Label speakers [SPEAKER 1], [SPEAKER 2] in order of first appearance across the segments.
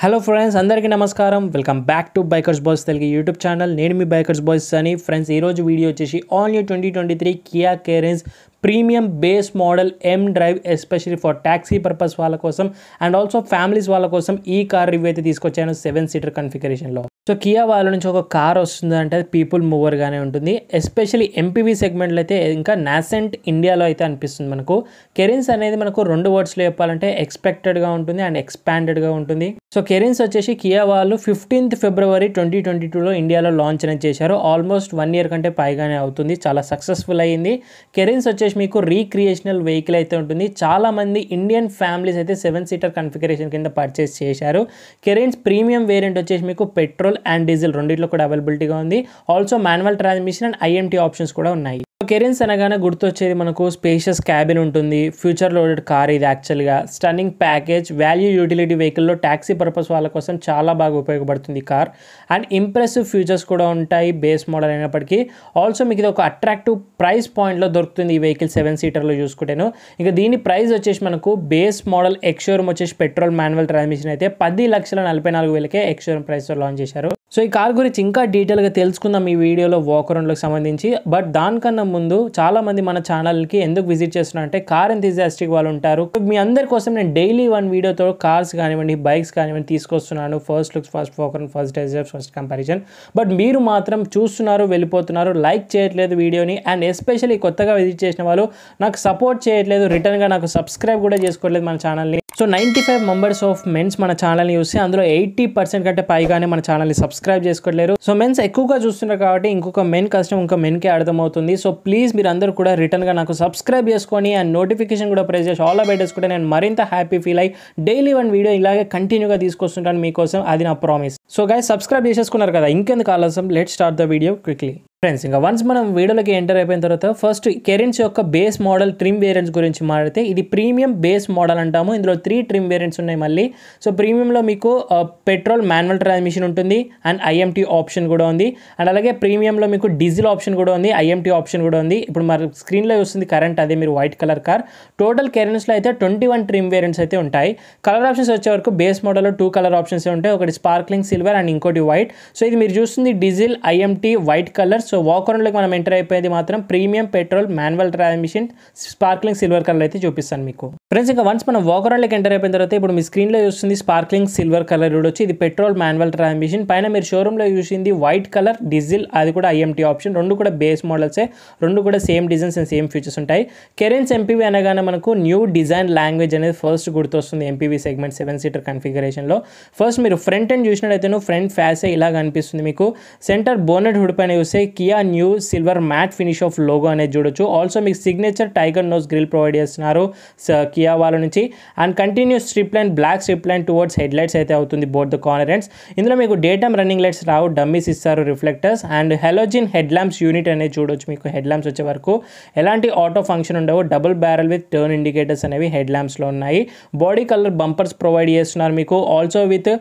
[SPEAKER 1] hello friends అందరికీ నమస్కారం welcome back to bikers boys Telugu YouTube channel నేను మీ బైకర్స్ బాయ్స్ అని ఫ్రెండ్స్ ఈరోజు వీడియో వచ్చేసి all new twenty twenty three Kia Carens premium base model M drive especially for taxi purpose వాళ్ళ కోసం and also families వాళ్ళ కోసం ఈ కార్ రివ్యూ అయితే తీసుకొచ్చాను సెవెన్ సీటర్ కన్ఫిగరేషన్లో సో కియా వాళ్ళ నుంచి ఒక కార్ వస్తుంది అంటే పీపుల్ మూవర్గానే ఉంటుంది ఎస్పెషలీ ఎంపీవీ సెగ్మెంట్లో అయితే ఇంకా నాసెంట్ ఇండియాలో అయితే అనిపిస్తుంది మనకు కెరిన్స్ అనేది మనకు రెండు వర్డ్స్లో చెప్పాలంటే ఎక్స్పెక్టెడ్గా ఉంటుంది అండ్ ఎక్స్పాండెడ్గా ఉంటుంది సో కెరిన్స్ వచ్చేసి కియా వాళ్ళు ఫిఫ్టీన్త్ ఫిబ్రవరి ట్వంటీ ట్వంటీ టూలో ఇండియాలో లాంచ్ అనేది చేశారు ఆల్మోస్ట్ వన్ ఇయర్ కంటే పైగానే అవుతుంది చాలా సక్సెస్ఫుల్ అయ్యింది కెరిన్స్ వచ్చేసి మీకు రీక్రియేషనల్ వెహికల్ అయితే ఉంటుంది చాలామంది ఇండియన్ ఫ్యామిలీస్ అయితే సెవెన్ సీటర్ కన్ఫిగరేషన్ కింద పర్చేస్ చేశారు కెరిన్స్ ప్రీమియం వేరియంట్ వచ్చేసి మీకు పెట్రోల్ పెట్రోల్ అండ్ డీజిల్ రెండింటిలో కూడా అవైలబిలిటీగా ఉంది also manual transmission and IMT options కూడా ఉన్నాయి కెరీన్స్ అనగానే గుర్తొచ్చేది మనకు స్పేషియస్ క్యాబిన్ ఉంటుంది ఫ్యూచర్ లోడెడ్ కార్ ఇది యాక్చువల్గా స్టన్నింగ్ ప్యాకేజ్ వాల్యూ యూటిలిటీ వెహికల్లో ట్యాక్సీ పర్పస్ వాళ్ళ కోసం చాలా బాగా ఉపయోగపడుతుంది కార్ అండ్ ఇంప్రెసివ్ ఫ్యూచర్స్ కూడా ఉంటాయి బేస్ మోడల్ అయినప్పటికీ ఆల్సో మీకు ఇది ఒక అట్రాక్టివ్ ప్రైస్ పాయింట్లో దొరుకుతుంది ఈ వెహికల్ సెవెన్ సీటర్లో చూసుకుంటేను ఇంకా దీని ప్రైస్ వచ్చేసి మనకు బేస్ మోడల్ ఎక్షోరూమ్ వచ్చేసి పెట్రోల్ మాన్యువల్ ట్రాన్స్మిషన్ అయితే పది లక్షల నలభై నాలుగు వేలకే ఎక్షోరూమ్ ప్రైస్లో లాంచ్ చేశారు సో ఈ కార్ గురించి ఇంకా డీటెయిల్గా తెలుసుకుందాం ఈ వీడియోలో వాకరౌండ్లకు సంబంధించి బట్ దానికన్నా ముందు చాలామంది మన ఛానల్కి ఎందుకు విజిట్ చేస్తున్నారు అంటే కార్ ఎంతీజియాస్టిక్ వాళ్ళు ఉంటారు మీ అందరి కోసం నేను డైలీ వన్ వీడియోతో కార్స్ కానివ్వండి బైక్స్ కానివ్వండి తీసుకొస్తున్నాను first looks first walkaround first డెజర్స్ ఫస్ట్ కంపారిజన్ బట్ మీరు మాత్రం చూస్తున్నారు వెళ్ళిపోతున్నారు లైక్ చేయట్లేదు వీడియోని అండ్ ఎస్పెషల్లీ కొత్తగా విజిట్ చేసిన వాళ్ళు నాకు సపోర్ట్ చేయట్లేదు రిటర్న్గా నాకు సబ్స్క్రైబ్ కూడా చేసుకోవట్లేదు మన ఛానల్ని so ninety five members of మెన్స్ మన ఛానల్ని చూస్తే అందులో ఎయిటీ పర్సెంట్ కంటే పైగానే మన ఛానల్ని సబ్స్క్రైబ్ చేసుకోలేరు సో మెన్స్ ఎక్కువగా చూస్తున్నారు కాబట్టి ఇంకొక మెన్ కష్టం ఇంకో మెన్కే అర్థమవుతుంది సో ప్లీజ్ మీరు అందరూ కూడా రిటర్న్గా నాకు సబ్స్క్రైబ్ చేసుకొని అండ్ నోటిఫికేషన్ కూడా ప్రెస్ చేసి ఆల్ అబైటర్స్ కూడా నేను మరింత హ్యాపీ ఫీల్ అయ్యి డైలీ వన్ వీడియో ఇలాగే కంటిన్యూగా తీసుకొస్తుంటాను మీకోసం అది నా ప్రామిస్ సో గాయ సబ్స్క్రైబ్ చేసేసుకున్నారు కదా ఇంకెందుకు ఆలోచన let start the video quickly friends ఇంకా వన్స్ మనం వీడియోలోకి ఎంటర్ అయిపోయిన తర్వాత ఫస్ట్ కెరెన్స్ యొక్క బేస్ మోడల్ ట్రిమ్ వేరియంట్స్ గురించి మాట్లాడితే ఇది ప్రీమియం బేస్ మోడల్ అంటాము ఇందులో త్రీ ట్రిమ్ వేరియంట్స్ ఉన్నాయి మళ్ళీ సో ప్రీమియంలో మీకు పెట్రోల్ మాన్యువల్ ట్రాన్స్మిషన్ ఉంటుంది అండ్ ఐఎంటీ ఆప్షన్ కూడా ఉంది అండ్ అలాగే ప్రీమియంలో మీకు డీజిల్ ఆప్షన్ కూడా ఉంది ఐఎంటీ ఆప్షన్ కూడా ఉంది ఇప్పుడు మరి స్క్రీన్లో వస్తుంది కరెంట్ అదే మీరు వైట్ కలర్ కార్ టోటల్ కెరెన్స్లో అయితే ట్వంటీ వన్ ట్రిమ్ వేరియంట్స్ అయితే ఉంటాయి కలర్ ఆప్షన్స్ వచ్చే వరకు బేస్ మోడల్లో టూ కలర్ ఆప్షన్స్ ఉంటాయి ఒకటి స్పార్క్లింగ్ సిల్వర్ అండ్ ఇంకోటి వైట్ సో ఇది మీరు చూస్తుంది diesel IMT white colour so so వాకరంలోకి మనం ఎంటర్ అయిపోయేది మాత్రం premium petrol manual transmission sparkling silver colour అయితే చూపిస్తాను మీకు ఫ్రెండ్స్ ఇంకా వన్స్ మనం వాకరంలోకి ఎంటర్ అయిపోయిన తర్వాత ఇప్పుడు మీ స్క్రీన్లో చూస్తుంది స్పార్క్లింగ్ సిల్వర్ కలర్ కూడా వచ్చి ఇది పెట్రోల్ మాన్యువల్ ట్రాన్స్మిషన్ పైన మీరు షోరూంలో చూసింది వైట్ కలర్ డీజిల్ అది కూడా ఐఎంటీ ఆప్షన్ రెండు కూడా బేస్ మోడల్సే రెండు కూడా same designs and same features ఉంటాయి కెరెన్స్ ఎంపీవీ అనగానే మనకు న్యూ డిజైన్ లాంగ్వేజ్ అనేది ఫస్ట్ గుర్తొస్తుంది ఎంపీవీ సెగ్మెంట్ సెవెన్ సీటర్ కన్ఫిగరేషన్లో ఫస్ట్ మీరు ఫ్రంట్ అండ్ చూసినట్టయితే ఫ్రంట్ ఫ్యాసే ఇలా కనిపిస్తుంది మీకు సెంటర్ బోనెట్ హుడ్ పైన చూస్తే Kia new silver matte finish of logo అనేది చూడొచ్చు ఆల్సో మీకు signature tiger nose grille provide చేస్తున్నారు కియా వాళ్ళ నుంచి and continuous strip line black strip line towards head lights అయితే అవుతుంది బోర్డ్ ద కానరెంట్స్ ఇందులో మీకు డేటమ్ రన్నింగ్ లైట్స్ రావు డమ్మీస్ ఇస్తారు reflectors and halogen headlamps unit అనేది చూడొచ్చు మీకు హెడ్ ల్యాంప్స్ వచ్చే వరకు ఎలాంటి ఆటో ఫంక్షన్ ఉండవు double barrel with turn indicators అనేవి హెడ్ ల్యాంప్స్లో ఉన్నాయి బాడీ కలర్ బంపర్స్ ప్రొవైడ్ చేస్తున్నారు మీకు also with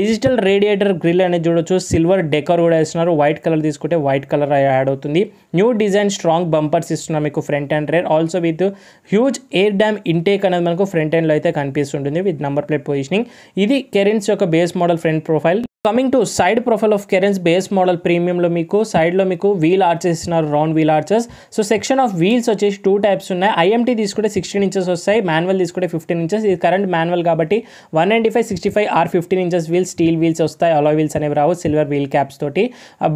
[SPEAKER 1] digital radiator grille అనేది చూడొచ్చు సిల్వర్ డెకర్ కూడా వేస్తున్నారు వైట్ కలర్ తీసుకుంటే వైట్ కలర్ కలర్ యాడ్ అవుతుంది న్యూ డిజైన్ స్ట్రాంగ్ బంపర్స్ ఇస్తున్నాం మీకు front and rear also with huge air dam intake అనేది మనకు ఫ్రంట్ ఎండ్లో అయితే కనిపిస్తుంటుంది విత్ నెంబర్ ప్లేట్ పొజిషనింగ్ ఇది కెరెన్స్ యొక్క base model front profile coming to side profile of Carens base model premium లో మీకు సైడ్ లో మీకు వీల్ ఆర్చ్స్ ఇస్తున్నారు round wheel arches so section of wheels వచ్చేసి టూ टाइप्स ఉన్నాయి ఐఎండిటి తీసుకుంటే 16 ఇంచెస్ వస్తాయి మ్యాన్యువల్ తీసుకుంటే 15 ఇంచెస్ ఈ కరెంట్ మ్యాన్యువల్ కాబట్టి 195 65 R 15 inches wheel steel wheels వస్తాయి అలాయ్ వీల్స్ అనేవి రావు సిల్వర్ వీల్ క్యాప్స్ తోటి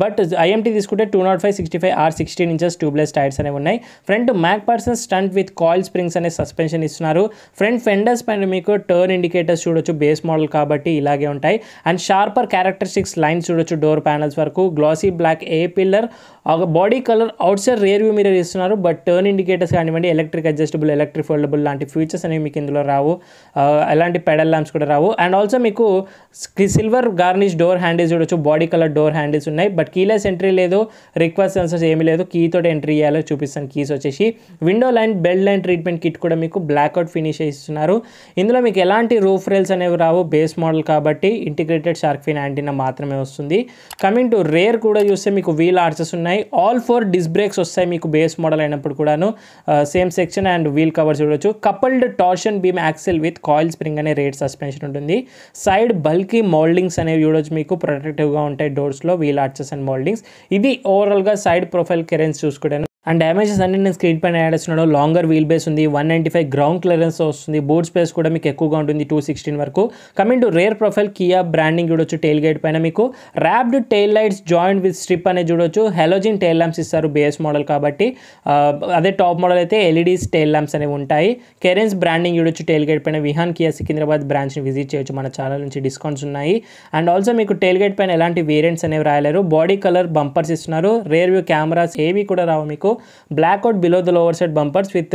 [SPEAKER 1] బట్ ఐఎండిటి తీసుకుంటే 205 65 ఆర్ 16 ఇంచెస్ ట్యూబ్లెస్ టైర్స్ అనేవి ఉన్నాయి front MacPherson strut with coil springs అనే సస్పెన్షన్ ఇస్తున్నారు ఫ్రంట్ ఫెండర్స్ పైన మీకు టర్న్ ఇండికేటర్స్ చూడొచ్చు బేస్ మోడల్ కాబట్టి ఇలాగే ఉంటాయి అండ్ షార్పర్ క్యారెక్టరిస్టిక్స్ లైన్స్ చూడొచ్చు డోర్ ప్యానల్స్ వరకు glossy black A pillar body colour outside rear view mirror ఇస్తున్నారు బట్ టర్న్ ఇండికేటర్స్ కానివ్వండి ఎలక్ట్రిక్ అడ్జస్టబుల్ ఎలక్ట్రిక్ ఫోల్డబుల్ లాంటి ఫీచర్స్ అనేవి మీకు ఇందులో రావు ఎలాంటి పెడల్ ల్యాంప్స్ కూడా రావు అండ్ ఆల్సో మీకు సిల్వర్ గార్నిష్ డోర్ హ్యాండిల్స్ చూడొచ్చు బాడీ కలర్ డోర్ హ్యాండిల్స్ ఉన్నాయి బట్ కీలెస్ ఎంట్రీ లేదు రిక్వెస్ట్ సెన్సర్స్ ఏమీ లేదు కీ తోటి ఎంట్రీ చేయాలో చూపిస్తాను కీస్ వచ్చేసి window line belt line treatment kit కూడా మీకు బ్లాక్అవుట్ ఫినిష్ ఇస్తున్నారు ఇందులో మీకు ఎలాంటి రూఫ్ రేల్స్ అనేవి రావు బేస్ మోడల్ కాబట్టి ఇంటిగ్రేటెడ్ షార్క్ ఫిన్ యాంటీనా మాత్రమే వస్తుంది కమింగ్ టు రేర్ కూడా చూస్తే మీకు వీల్ ఆర్చెస్ ఉన్నాయి ఆల్ ఫోర్ డిస్ బ్రేక్స్ వస్తాయి మీకు బేస్ మోడల్ అయినప్పుడు కూడాను same section and wheel cover చూడొచ్చు coupled torsion beam axle with coil spring అనే రేట్ సస్పెన్షన్ ఉంటుంది సైడ్ బల్కీ మోల్డింగ్స్ అనేవి చూడొచ్చు మీకు ప్రొటెక్టివ్గా ఉంటాయి డోర్స్లో వీల్ ఆర్చెస్ అండ్ మోల్డింగ్స్ ఇది ఓవరాల్గా సైడ్ ప్రొఫైల్ కెరెన్స్ చూసుకుంటాను అండ్ డ్యామేజెస్ అన్ని నేను స్క్రీన్ పైన యాడ్ చేస్తున్నాడు లాంగర్ వీల్ బేస్ ఉంది one ninety five ground clearance వస్తుంది బోర్డ్ స్పేస్ కూడా మీకు ఎక్కువగా ఉంటుంది టూ సిక్స్టీన్ వరకు coming to rear profile Kia branding చూడొచ్చు టైల్ గైడ్ పైన మీకు wrapped tail lights joint with strip అనేది చూడొచ్చు హెలోజిన్ టైల్ ల్యాంప్స్ ఇస్తారు బేస్ మోడల్ కాబట్టి అదే టాప్ మోడల్ అయితే ఎల్ఈడీస్ టైల్ ల్యాంప్స్ అనేవి ఉంటాయి కెరెన్స్ బ్రాండింగ్ చూడొచ్చు టైల్ గైడ్ పైన విహాన్ కియా సికింద్రాబాద్ బ్రాంచ్ని విజిట్ చేయొచ్చు మన ఛానల్ నుంచి డిస్కౌంట్స్ ఉన్నాయి అండ్ ఆల్సో మీకు టైల్ గైడ్ పైన ఎలాంటి వేరియంట్స్ అనేవి రాయలేరు బాడీ కలర్ బంపర్స్ ఇస్తున్నారు రేర్ వ్యూ కెమెరాస్ ఏవి కూడా రావు మీకు black out below the lower set bumpers with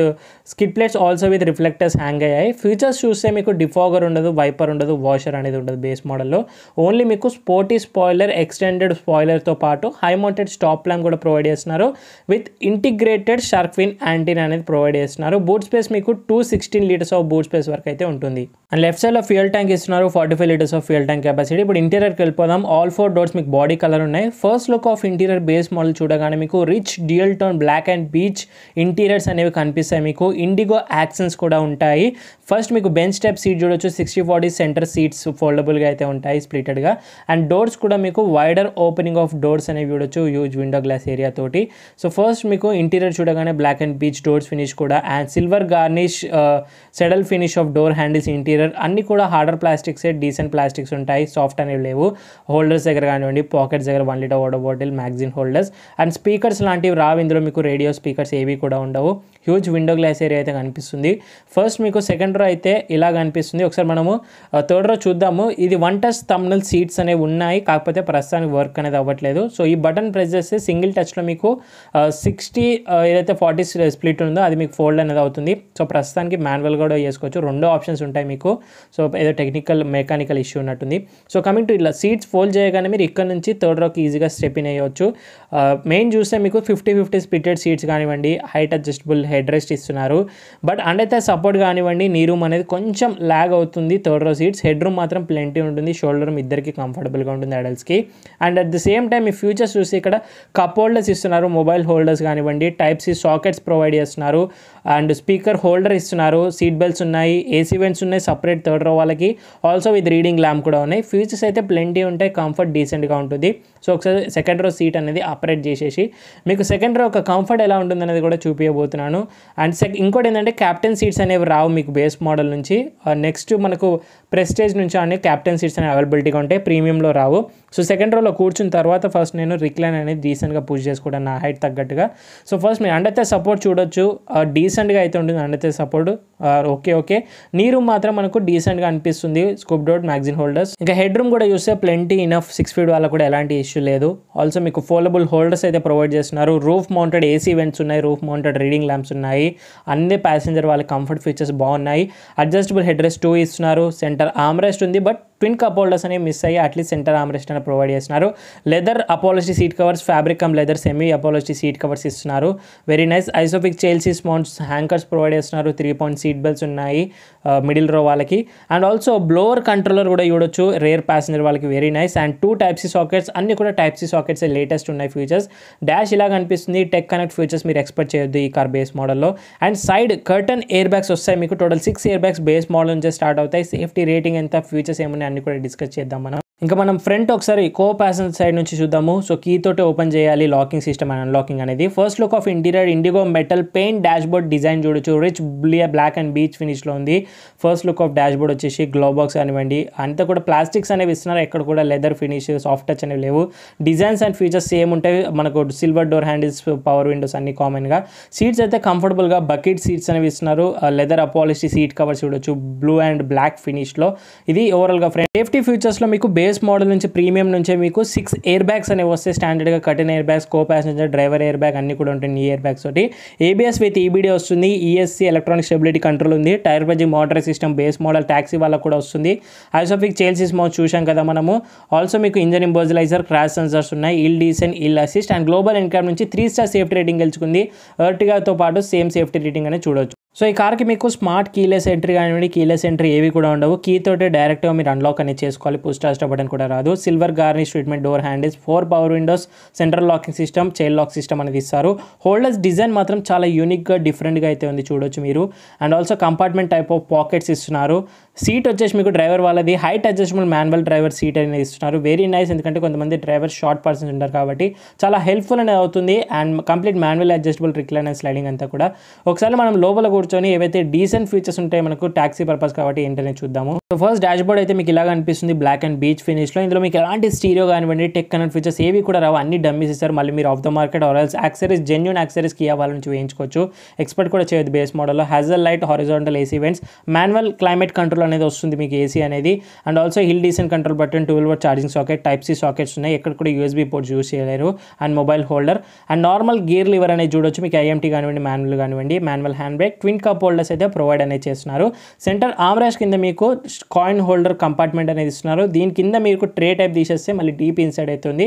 [SPEAKER 1] skid plates also with reflectors hang అయ్యాయి ఫీచర్స్ చూస్తే మీకు డిఫాగర్ ఉండదు వైపర్ ఉండదు వాషర్ అనేది ఉండదు బేస్ మోడల్లో ఓన్లీ మీకు స్పోర్టీ స్పాయిలర్ ఎక్స్టెండెడ్ స్పాయిలర్తో పాటు హై మౌంటెడ్ స్టాప్ ల్యాంప్ కూడా ప్రొవైడ్ చేస్తున్నారు విత్ ఇంటిగ్రేటెడ్ షార్క్విన్ యాంటీన్ అనేది ప్రొవైడ్ చేస్తున్నారు బూట్ స్పేస్ మీకు two sixteen litres of boot space వరకు అయితే ఉంటుంది అండ్ లెఫ్ట్ సైడ్లో ఫ్యూయల్ ట్యాంక్ ఇస్తున్నారు forty five litres of fuel tank capacity ఇప్పుడు ఇంటీరియర్కి వెళ్ళిపోదాం ఆల్ ఫోర్ డోర్స్ మీకు బాడీ కలర్ ఉన్నాయి first look of interior base model చూడగానే మీకు rich dual tone black and beige interiors అనేవి కనిపిస్తాయి మీకు ఇండిగో యాక్సెన్స్ కూడా ఉంటాయి ఫస్ట్ మీకు బెంచ్ టైప్ సీట్ చూడొచ్చు సిక్స్టీ ఫార్టీ సెంటర్ సీట్స్ ఫోల్డబుల్గా అయితే ఉంటాయి స్ప్లిటెడ్గా అండ్ డోర్స్ కూడా మీకు వైడర్ ఓపెనింగ్ ఆఫ్ డోర్స్ అనేవి చూడొచ్చు హ్యూజ్ విండో గ్లాస్ ఏరియా తోటి సో ఫస్ట్ మీకు ఇంటీరియర్ చూడగానే black and beige doors finish కూడా అండ్ సిల్వర్ గార్నిష్ సెడల్ finish of door handles interior అన్ని కూడా హార్డర్ ప్లాస్టిక్స్ డీసెంట్ ప్లాస్టిక్స్ ఉంటాయి సాఫ్ట్ అనేవి లేవు హోల్డర్స్ దగ్గర కానివ్వండి పాకెట్స్ దగ్గర one litre water bottle magazine holders and speakers లాంటివి రావు ఇందులో మీకు మనకు రేడియో స్పీకర్స్ ఏవి కూడా ఉండవు హ్యూజ్ విండో గ్లాస్ ఏరియా అయితే కనిపిస్తుంది ఫస్ట్ మీకు సెకండ్ రో అయితే ఇలా కనిపిస్తుంది ఒకసారి మనము థర్డ్ రో చూద్దాము ఇది వన్ టచ్ తమ్నల్ సీట్స్ అనేవి ఉన్నాయి కాకపోతే ప్రస్తుతానికి వర్క్ అనేది అవ్వట్లేదు సో ఈ బటన్ ప్రెస్ చేస్తే సింగిల్ టచ్లో మీకు సిక్స్టీ ఏదైతే ఫార్టీ స్ప్లిట్ ఉందో అది మీకు ఫోల్డ్ అనేది అవుతుంది సో ప్రస్తుతానికి మాన్యువల్ కూడా చేసుకోవచ్చు రెండో ఆప్షన్స్ ఉంటాయి మీకు సో ఏదో టెక్నికల్ మెకానికల్ ఇష్యూ ఉన్నట్టుంది సో కమింగ్ టు ఇలా సీట్స్ ఫోల్డ్ చేయగానే మీరు ఇక్కడ నుంచి థర్డ్ రోకి ఈజీగా స్టెప్ ఇన్ అయ్యవచ్చు మెయిన్ చూస్తే మీకు fifty fifty split heated seats కానివ్వండి హైట్ అడ్జస్టబుల్ హెడ్ రెస్ట్ ఇస్తున్నారు బట్ అండైతే సపోర్ట్ కానివ్వండి నీ రూమ్ అనేది కొంచెం ల్యాగ్ అవుతుంది third row seats head room మాత్రం ప్లెంటీ ఉంటుంది షోల్డర్ రూమ్ ఇద్దరికి కంఫర్టబుల్గా ఉంటుంది అడల్ట్స్కి and at the same time ఈ ఫ్యూచర్స్ చూసి ఇక్కడ కప్ హోల్డర్స్ ఇస్తున్నారు మొబైల్ హోల్డర్స్ కానివ్వండి టైప్ సి సాకెట్స్ ప్రొవైడ్ చేస్తున్నారు అండ్ స్పీకర్ హోల్డర్ ఇస్తున్నారు సీట్ బెల్ట్స్ ఉన్నాయి ఏసీ వెంట్స్ ఉన్నాయి సపరేట్ థర్డ్ రో వాళ్ళకి ఆల్సో విత్ రీడింగ్ ల్యాంప్ కూడా ఉన్నాయి ఫ్యూచర్స్ అయితే ప్లెంటీ ఉంటాయి కంఫర్ట్ డీసెంట్గా ఉంటుంది సో ఒకసారి సెకండ్ రో సీట్ అనేది ఆపరేట్ చేసేసి మీకు సెకండ్ రో ఒక కంఫర్ట్ ఎలా ఉంటుంది అనేది కూడా చూపించబోతున్నాను అండ్ సెక్ ఇంకోటి ఏంటంటే క్యాప్టెన్ సీట్స్ అనేవి రావు మీకు బేస్ మోడల్ నుంచి నెక్స్ట్ మనకు ప్రెస్టేజ్ నుంచి అన్ని క్యాప్టెన్ సీట్స్ అనేవి అవైలబిలిటీగా ఉంటాయి ప్రీమియంలో రావు సో సెకండ్ రోలో కూర్చున్న తర్వాత ఫస్ట్ నేను రిక్లైన్ అనేది డీసెంట్గా పూజ చేసుకోవడం నా హైట్ తగ్గట్టుగా సో ఫస్ట్ మీరు అండర్తే సపోర్ట్ చూడొచ్చు డీసెంట్గా అయితే ఉంటుంది under thigh support okay okay knee room మాత్రం మనకు డీసెంట్గా అనిపిస్తుంది స్కూప్ డౌట్ మ్యాగ్జిన్ హోల్డర్స్ ఇంకా హెడ్ రూమ్ కూడా చూస్తే ప్లెంటీ ఇనఫ్ సిక్స్ ఫీట్ వాళ్ళ కూడా ఎలాంటి ఇష్యూ లేదు ఆల్సో మీకు ఫోల్డబుల్ హోల్డర్స్ అయితే ప్రొవైడ్ చేస్తున్నారు రూఫ్ మౌంటెడ్ ఏసీ వెంట్స్ ఉన్నాయి రూఫ్ మౌంటెడ్ రీడింగ్ ల్యాంప్స్ ఉన్నాయి అన్ని ప్యాసింజర్ వాళ్ళ కంఫర్ట్ ఫీచర్స్ బాగున్నాయి అడ్జస్టబుల్ హెడ్ రెస్ట్ టూ ఇస్తున్నారు సెంటర్ ఆమ్ రెస్ట్ ఉంది బట్ ట్విన్ కప్ హోల్డర్స్ అనేవి మిస్ అయ్యి అట్లీస్ట్ సెంటర్ ఆమ్రెస్ట్ అని ప్రొవైడ్ చేస్తున్నారు leather upholstery seat covers fabric cum leather semi upholstery seat covers ఇస్తున్నారు వెరీ నైస్ ఐసోఫిక్ చైల్సీ స్మాన్స్ anchors provide చేస్తున్నారు three point seat belts ఉన్నాయి middle uh, row వాళ్ళకి and also blower controller కూడా చూడొచ్చు rear passenger వాళ్ళకి very nice and two type C sockets అన్ని కూడా టైప్సీ సాకెట్స్ లేటెస్ట్ ఉన్నాయి ఫీచర్స్ డాష్ ఇలా కనిపిస్తుంది టెక్ కనెక్ట్ ఫీచర్స్ మీరు ఎక్స్పెక్ట్ చేయొద్దు ఈ కార్ బేస్ మోడల్లో and side curtain airbags వస్తాయి మీకు total six airbags base model నుంచే స్టార్ట్ అవుతాయి సేఫ్టీ రేటింగ్ ఎంత ఫీచర్స్ ఏమైనా అన్ని కూడా డిస్కస్ చేద్దాం మనం ఇంకా మనం ఫ్రంట్ ఒకసారి కో ప్యాసెంజర్ సైడ్ నుంచి చూద్దాము సో కీ తోటి ఓపెన్ చేయాలి లాకింగ్ సిస్టమ్ అండ్ అన్లాకింగ్ అనేది first look of interior indigo metal paint dashboard design చూడొచ్చు రిచ్ బ్లియా బ్లాక్ అండ్ బీచ్ ఫినిష్లో ఉంది ఫస్ట్ లుక్ ఆఫ్ డాష్బోర్డ్ వచ్చేసి గ్లో బాక్స్ కానివ్వండి అంతా కూడా ప్లాస్టిక్స్ అనేవి ఇస్తున్నారు ఎక్కడ కూడా లెదర్ ఫినిష్ సాఫ్ట్ టచ్ అనేవి లేవు డిజైన్స్ అండ్ ఫీచర్స్ సేమ్ ఉంటాయి మనకు silver door handles power windows అన్ని కామన్గా సీట్స్ అయితే కంఫర్టబుల్గా బకెట్ సీట్స్ అనేవి ఇస్తున్నారు లెదర్ అపాలిసీ సీట్ కవర్స్ చూడొచ్చు బ్లూ అండ్ బ్లాక్ ఫినిష్లో ఇది ఓవరాల్గా ఫ్రెండ్ సేఫ్టీ లో మీకు బే బేస్ మోడల్ నుంచి ప్రీమియం నుంచే మీకు సిక్స్ ఎయిర్ బ్యాగ్స్ అనేవి వస్తాయి స్టాండర్డ్గా curtain airbags co passenger driver airbag అన్ని కూడా ఉంటుంది ఈ బ్యాగ్స్ తోటి ఏబిఎస్ విత్ ఈబీడీ e వస్తుంది ఈఎస్సీ ఎలక్ట్రానిక్ స్టెబిలిటీ కంట్రోల్ ఉంది tyre buzzing motor system base model taxi వాళ్ళకు కూడా వస్తుంది ఐసోఫిక్ చేల్ సిస్మో చూసాం కదా మనము ఆల్సో మీకు ఇంజన్ ఇంబోజిలైజర్ క్రాష్ సెన్సర్స్ ఉన్నాయి hill descent hill assist and global ఇన్కమ్ నుంచి త్రీ స్టార్ సేఫ్టీ రేటింగ్ గెలుచుకుంది ఎర్టిగాతో పాటు సేమ్ సేఫ్టీ రేటింగ్ అనేది చూడొచ్చు సో ఈ కార్కి మీకు స్మార్ట్ కీలెస్ ఎంట్రీ కానివ్వండి కీలెస్ ఎంట్రీ ఏవి కూడా ఉండవు కీ తోటే డైరెక్ట్గా మీరు అన్లాక్ అనేది చేసుకోవాలి పుష్ టాస్ట్ బటన్ కూడా రాదు silver garnish treatment door handles four power windows central locking system child lock system అనేది ఇస్తారు హోల్డర్స్ డిజైన్ మాత్రం చాలా యూనిక్గా డిఫరెంట్గా అయితే ఉంది చూడొచ్చు మీరు and also compartment type of pockets ఇస్తున్నారు సీట్ వచ్చేసి మీకు డ్రైవర్ వాళ్ళది height adjustment manual driver seat అనేది ఇస్తున్నారు వెరీ నైస్ ఎందుకంటే కొంతమంది డ్రైవర్ షార్ట్ పర్సన్స్ ఉంటారు కాబట్టి చాలా హెల్ప్ఫుల్ అనేది అవుతుంది and complete manual adjustable and sliding అంతా కూడా ఒకసారి మనం లోపల కూర్చొని ఏవైతే డీసెంట్ ఫీచర్స్ ఉంటే మనకు ట్యాక్సీ పర్పస్ కాబట్టి ఏంటనే చూద్దాము సో ఫస్ట్ డాష్ బోర్డ్ అయితే మీకు ఇలాగ అనిపిస్తుంది బ్లాక్ అండ్ బీచ్ ఫినిష్లో ఇందులో మీకు ఎలాంటి స్టీరియో కానివ్వండి టెక్ అనే ఫీచర్స్ ఏవి కూడా రావు అన్ని డమ్మీస్ ఇస్తారు మళ్ళీ మీరు ఆఫ్ ద మార్కెట్ ఆర్ఎల్స్ యాక్సరీస్ జెన్యున్ యాక్సరీస్ కియా వాళ్ళ నుంచి వేయించుకోవచ్చు ఎక్స్పర్ట్ కూడా చేయదు బేస్ మోడల్లో hazard light horizontal AC vents manual climate control అనేది వస్తుంది మీకు ఏసీ అనేది and also hill descent control button twelve volt charging socket type C sockets ఉన్నాయి ఎక్కడ కూడా యూఎస్బీ పోర్ట్స్ యూస్ చేయలేరు and mobile holder and normal gear lever అనేది చూడొచ్చు మీకు ఐఎంటీ కానివ్వండి మాన్యువల్ కానివ్వండి manual hand break twin cup holders అయితే ప్రొవైడ్ అనేది చేస్తున్నారు సెంటర్ ఆమ్రాష్ కింద మీకు కాయిన్ హోల్డర్ కంపార్ట్మెంట్ అనేది ఇస్తున్నారు దీని కింద మీకు ట్రే టైప్ తీసేస్తే మళ్ళీ డీప్ ఇన్సైడ్ ఉంది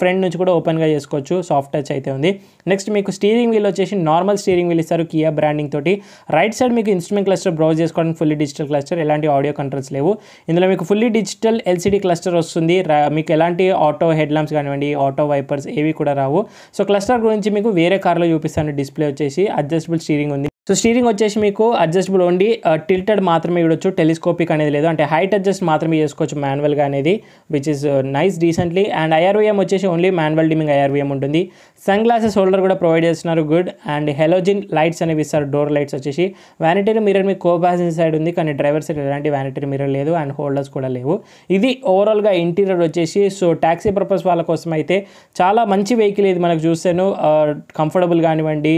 [SPEAKER 1] ఫ్రంట్ నుంచి కూడా ఓపెన్గా చేసుకోవచ్చు సాఫ్ట్ టచ్ అయితే ఉంది నెక్స్ట్ మీకు స్టీరింగ్ వీల్ వచ్చేసి నార్మల్ స్టీరింగ్ వీల్ ఇస్తారు కియా బ్రాండింగ్ తోటి రైట్ సైడ్ మీకు ఇన్స్ట్రుమెంట్ క్లస్టర్ బ్రౌజ్ చేసుకోవడానికి ఫుల్లీ డిజిటల్ క్లస్టర్ ఎలా ఎలాంటి ఆడియో కంట్రోల్స్ లేవు ఇందులో మీకు ఫుల్లీ డిజిటల్ ఎల్సీడీ క్లస్టర్ వస్తుంది మీకు ఎలాంటి ఆటో హెడ్ ల్యాంప్స్ కానివ్వండి ఆటో వైపర్స్ ఏవి కూడా రావు సో క్లస్టర్ గురించి మీకు వేరే కార్లో చూపిస్తాను డిస్ప్లే వచ్చేసి అడ్జస్టబుల్ స్టీరింగ్ ఉంది సో స్టీరింగ్ వచ్చేసి మీకు అడ్జస్టబుల్ ఓన్లీ టిల్టెడ్ మాత్రమే ఇవ్వచ్చు టెలిస్కోపిక్ అనేది లేదు అంటే హైట్ అడ్జస్ట్ మాత్రమే చేసుకోవచ్చు మాన్యువల్గా అనేది which is nice recently and IRVM వచ్చేసి ఓన్లీ మాన్యువల్ డిమింగ్ ఐఆర్వీఎం ఉంటుంది సన్ గ్లాసెస్ హోల్డర్ కూడా ప్రొవైడ్ చేస్తున్నారు గుడ్ అండ్ హెలోజిన్ లైట్స్ అనేవి ఇస్తారు డోర్ లైట్స్ వచ్చేసి వ్యానిటరీ మిర్రర్ మీకు కో సైడ్ ఉంది కానీ డ్రైవర్ సైడ్ ఎలాంటి వ్యానిటరీ మిర్రర్ లేదు అండ్ హోల్డర్స్ కూడా లేవు ఇది ఓవరాల్గా ఇంటీరియర్ వచ్చేసి సో ట్యాక్సీ పర్పస్ వాళ్ళ కోసం అయితే చాలా మంచి వెహికల్ ఇది మనకు చూస్తాను కంఫర్టబుల్ uh, కానివ్వండి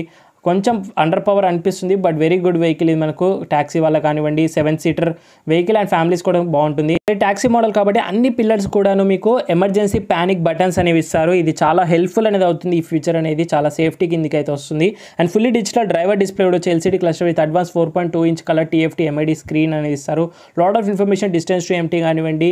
[SPEAKER 1] కొంచెం అండర్ పవర్ అనిపిస్తుంది బట్ వెరీ గుడ్ వెహికల్ ఇది మనకు ట్యాక్సీ వల్ల కానివ్వండి seven seater vehicle and families కూడా బాగుంటుంది ట్యాక్సీ మోడల్ కాబట్టి అన్ని పిల్లర్స్ కూడాను మీకు ఎమర్జెన్సీ ప్యానిక్ బటన్స్ అనేవి ఇస్తారు ఇది చాలా హెల్ప్ఫుల్ అనేది అవుతుంది ఈ ఫ్యూచర్ అనేది చాలా సేఫ్టీ కిందకి వస్తుంది and fully digital driver display కూడా LCD cluster with advance four point two inch colour TFT MID screen అనేది ఇస్తారు lot of information distance to empty కానివ్వండి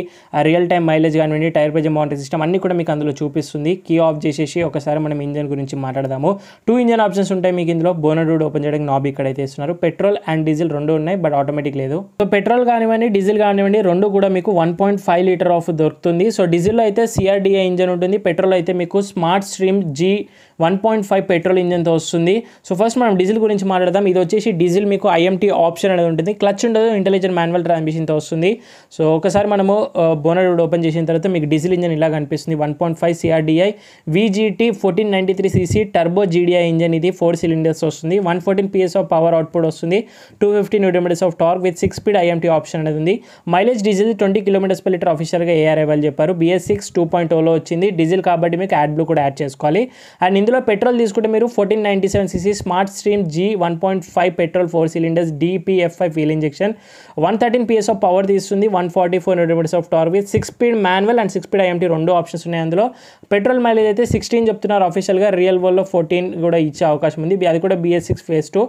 [SPEAKER 1] రియల్ టైం మైలేజ్ కానివ్వండి టైర్ ప్రెజర్ మానిటర్ సిస్టమ్ అన్ని కూడా మీకు అందులో చూపిస్తుంది కీ ఆఫ్ చేసేసి ఒకసారి మనం ఇంజన్ గురించి మాట్లాడదాము టూ ఇంజన్ ఆప్షన్స్ ఉంటాయి మీకు ఇందులో బోనర్ బోనడూడ్ ఓపెన్ చేయడానికి నాబ్ అయితే ఇస్తున్నారు పెట్రోల్ అండ్ డీజిల్ రెండు ఉన్నాయి బట్ ఆటోమేటిక్ లేదు సో పెట్రోల్ కానివ్వండి డీజిల్ కానివ్వండి రెండు కూడా మీకు one point five litre of దొరుకుతుంది సో డీజిల్ అయితే సిఆర్డిఏ ఇంజన్ ఉంటుంది పెట్రోల్ అయితే మీకు smart stream G one point five petrol ఇంజన్తో వస్తుంది సో ఫస్ట్ మనం డీజిల్ గురించి మాట్లాడదాం ఇది వచ్చేసి డీజిల్ మీకు ఐఎంటీ ఆప్షన్ అనేది ఉంటుంది క్లచ్ ఉండదు ఇంటెలిజెంట్ మాన్యువల్ ట్రాన్స్మిషన్తో వస్తుంది సో ఒకసారి మనము బోనర్ ఓపెన్ చేసిన తర్వాత మీకు డీజిల్ ఇంజన్ ఇలా కనిపిస్తుంది one point five CRDi VGT fourteen ninety three cc turbo GDi engine ఇది ఫోర్ సిలిండర్ మైలేజ్ వస్తుంది one fourteen PS of power output వస్తుంది two fifty newton metres of torque with six speed IMT option అనేది ఉంది mileage diesel twenty kilometres per litre AR ఏఆర్ఐవల్ చెప్పారు BS six two point ఓలో వచ్చింది diesel కాబట్టి మీకు యాడ్ బ్లూ కూడా యాడ్ చేసుకోవాలి అండ్ ఇందులో పెట్రోల్ తీసుకుంటే మీరు fourteen ninety seven cc smart stream G one point five petrol four cylinders DPF five fuel injection one thirteen PS of power తీస్తుంది one forty four newton metres of torque with six speed manual and six speed IMT రెండు options ఉన్నాయి అందులో petrol mileage అయితే sixteen చెప్తున్నారు ఆఫీషియల్గా real వరల్డ్లో fourteen కూడా ఇచ్చే అవకాశం ఉంది అది కూడా BS six phase two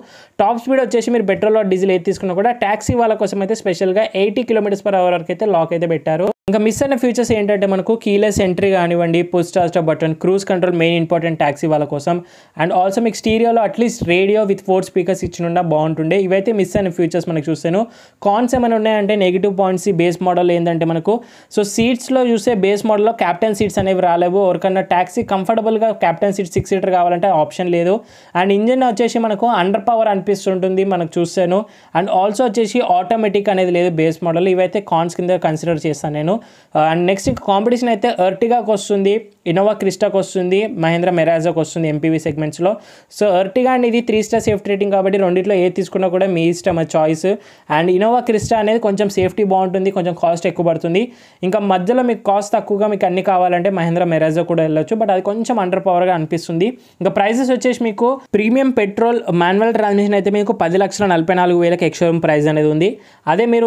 [SPEAKER 1] top speed వచ్చేసి మీరు పెట్రోల్ డీజిల్ ఏది తీసుకున్నా కూడా ట్యాక్సీ వాళ్ళ కోసం అయితే స్పెషల్గా ఎయిటీ కిలోమీటర్స్ పర్ అవర్ వరకు అయితే లాక్ అయితే పెట్టారు ఇంకా మిస్ అయిన ఫీచర్స్ ఏంటంటే మనకు కీలెస్ ఎంట్రీ కానివ్వండి push start button cruise control main important taxi వాళ్ళ కోసం అండ్ ఆల్సో మీకు స్టీరియోలో at least radio with four speakers ఇచ్చినుండా బాగుంటుండే ఇవైతే మిస్ అయిన ఫీచర్స్ మనకు చూస్తాను కాన్స్ ఏమైనా ఉన్నాయంటే నెగిటివ్ పాయింట్స్ ఈ బేస్ మోడల్ ఏంటంటే మనకు సో సీట్స్లో చూసే బేస్ మోడల్లో క్యాప్టెన్ సీట్స్ అనేవి రాలేవు ఎవరికన్నా ట్యాక్సీ కంఫర్టబుల్గా క్యాప్టెన్ సీట్ సిక్స్ సీటర్ కావాలంటే ఆప్షన్ లేదు అండ్ ఇంజిన్ వచ్చేసి మనకు అండర్ పవర్ అనిపిస్తుంటుంది మనకు చూస్తాను అండ్ ఆల్సో వచ్చేసి ఆటోమేటిక్ అనేది లేదు బేస్ మోడల్ ఇవైతే కాన్స్ కింద కన్సిడర్ చేస్తాను నేను అండ్ నెక్స్ట్ కాంపిటీషన్ అయితే అర్టిగాకి వస్తుంది ఇన్నోవా క్రిస్టాకి వస్తుంది మహేంద్ర మెరాజాకి వస్తుంది ఎంపీవీ సెగ్మెంట్స్లో సో ఎర్టిగా అండ్ ఇది త్రీ స్టార్ సేఫ్టీ రేటింగ్ కాబట్టి రెండిట్లో ఏది తీసుకున్నా కూడా మీ ఇష్టం చాయిస్ అండ్ ఇన్నోవా క్రిస్టా అనేది కొంచెం సేఫ్టీ బాగుంటుంది కొంచెం కాస్ట్ ఎక్కువ పడుతుంది ఇంకా మధ్యలో మీకు కాస్ట్ తక్కువగా మీకు అన్ని కావాలంటే మహేంద్ర మెరాజా కూడా వెళ్ళొచ్చు బట్ అది కొంచెం అండర్ పవర్గా అనిపిస్తుంది ఇంకా ప్రైజెస్ వచ్చేసి మీకు ప్రీమియం పెట్రోల్ మాన్యువల్ ట్రాన్స్మిషన్ అయితే మీకు పది లక్షల నలభై నాలుగు వేలకు ఎక్స్షోరూమ్ ప్రైస్ అనేది ఉంది అదే మీరు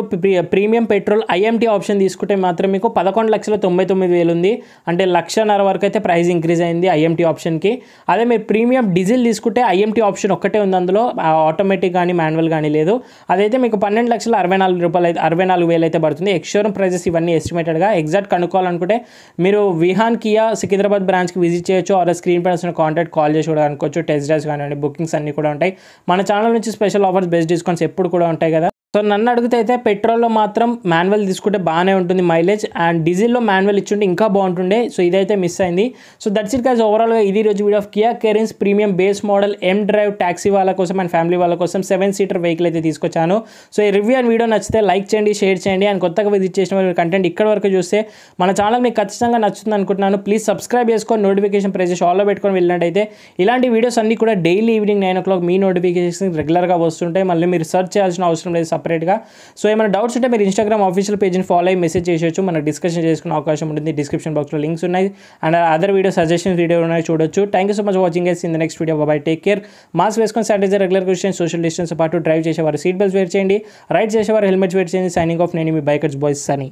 [SPEAKER 1] ప్రీమియం పెట్రోల్ ఐఎంటీ ఆప్షన్ తీసుకుంటే మాత్రం మీకు పదకొండు లక్షల తొంభై తొమ్మిది వేలు ఉంది అంటే లక్ష నర వరకు అయితే ప్రైస్ ఇంక్రీజ్ అయింది ఐఎంటీ ఆప్షన్కి అదే మీరు ప్రీమియం డీజిల్ తీసుకుంటే ఐఎంటీ ఆప్షన్ ఒక్కటే ఉంది అందులో ఆటోమేటిక్ కానీ మాన్యువల్ కానీ లేదు అదైతే మీకు పన్నెండు లక్షల అరవై నాలుగు రూపాయలు అయితే అరవై నాలుగు వేలు అయితే పడుతుంది ఎక్స్షోరూమ్ ప్రైజెస్ ఇవన్నీ ఎస్టిమేటెడ్గా ఎగ్జాక్ట్ కనుక్కోవాలనుకుంటే మీరు విహాన్ కియా సికింద్రాబాద్ బ్రాంచ్కి విజిట్ చేయొచ్చు ఆర్ స్క్రీన్ పైన కాంటాక్ట్ కాల్ చేసి కూడా అనుకోవచ్చు టెస్ట్ డ్రైవ్స్ కానివ్వండి బుకింగ్స్ అన్నీ కూడా ఉంటాయి మన ఛానల్ నుంచి స్పెషల్ ఆఫర్స్ బెస్ట్ డిస్కౌంట్స్ ఎప్పుడు కూడా ఉంటాయి కదా సో నన్ను అడిగితే అయితే పెట్రోల్లో మాత్రం మాన్యువల్ తీసుకుంటే బాగానే ఉంటుంది మైలేజ్ అండ్ డీజిల్లో మాన్యువల్ ఇచ్చుంటే ఇంకా బాగుంటుండే సో ఇదైతే మిస్ అయింది సో దట్స్ ఇట్ కాజ్ ఓవరాల్గా ఇది రోజు video of Kia Carens premium base model M drive taxi వాళ్ళ కోసం అండ్ ఫ్యామిలీ వాళ్ళ కోసం సెవెన్ సీటర్ వెహికల్ అయితే తీసుకొచ్చాను సో ఈ రివ్యూ అండ్ వీడియో నచ్చితే లైక్ చేయండి షేర్ చేయండి అండ్ కొత్తగా విజిట్ చేసిన వాళ్ళు కంటెంట్ ఇక్కడ వరకు చూస్తే మన ఛానల్ మీకు ఖచ్చితంగా నచ్చుతుంది అనుకుంటున్నాను ప్లీజ్ సబ్స్క్రైబ్ చేసుకొని నోటిఫికేషన్ ప్రెస్ చేసి ఆల్లో పెట్టుకొని వెళ్ళినట్టయితే ఇలాంటి వీడియోస్ అన్ని కూడా daily evening nine o'clock మీ నోటిఫికేషన్ రెగ్యులర్గా వస్తుంటాయి మళ్ళీ మీరు సెర్చ్ చేయాల్సిన అవసరం లేదు సపరేట్గా సో ఏమైనా డౌట్స్ ఉంటే మీరు ఇన్స్టాగ్రామ్ ఆఫీషియల్ పేజ్ని ఫాలో అయ్యి మెసేజ్ చేసేవచ్చు మనం డిస్కషన్ చేసుకునే అవకాశం ఉంటుంది డిస్క్రిప్షన్ బాక్స్లో లింక్స్ ఉన్నాయి and other video suggestions video ఉన్నాయి చూడొచ్చు thank you so much watching see in the next video బాబాయ్ టేక్ కేర్ మాస్క్ వేసుకొని sanitiser regular question social distance పాటు డ్రైవ్ చేసేవారు సీట్ బెల్ట్స్ వేర్ చేయండి రైడ్ చేసేవారు హెల్మెట్స్ వేర్ చేయండి సైనింగ్ ఆఫ్ నేను మీ బైకర్స్ బాయ్స్ అని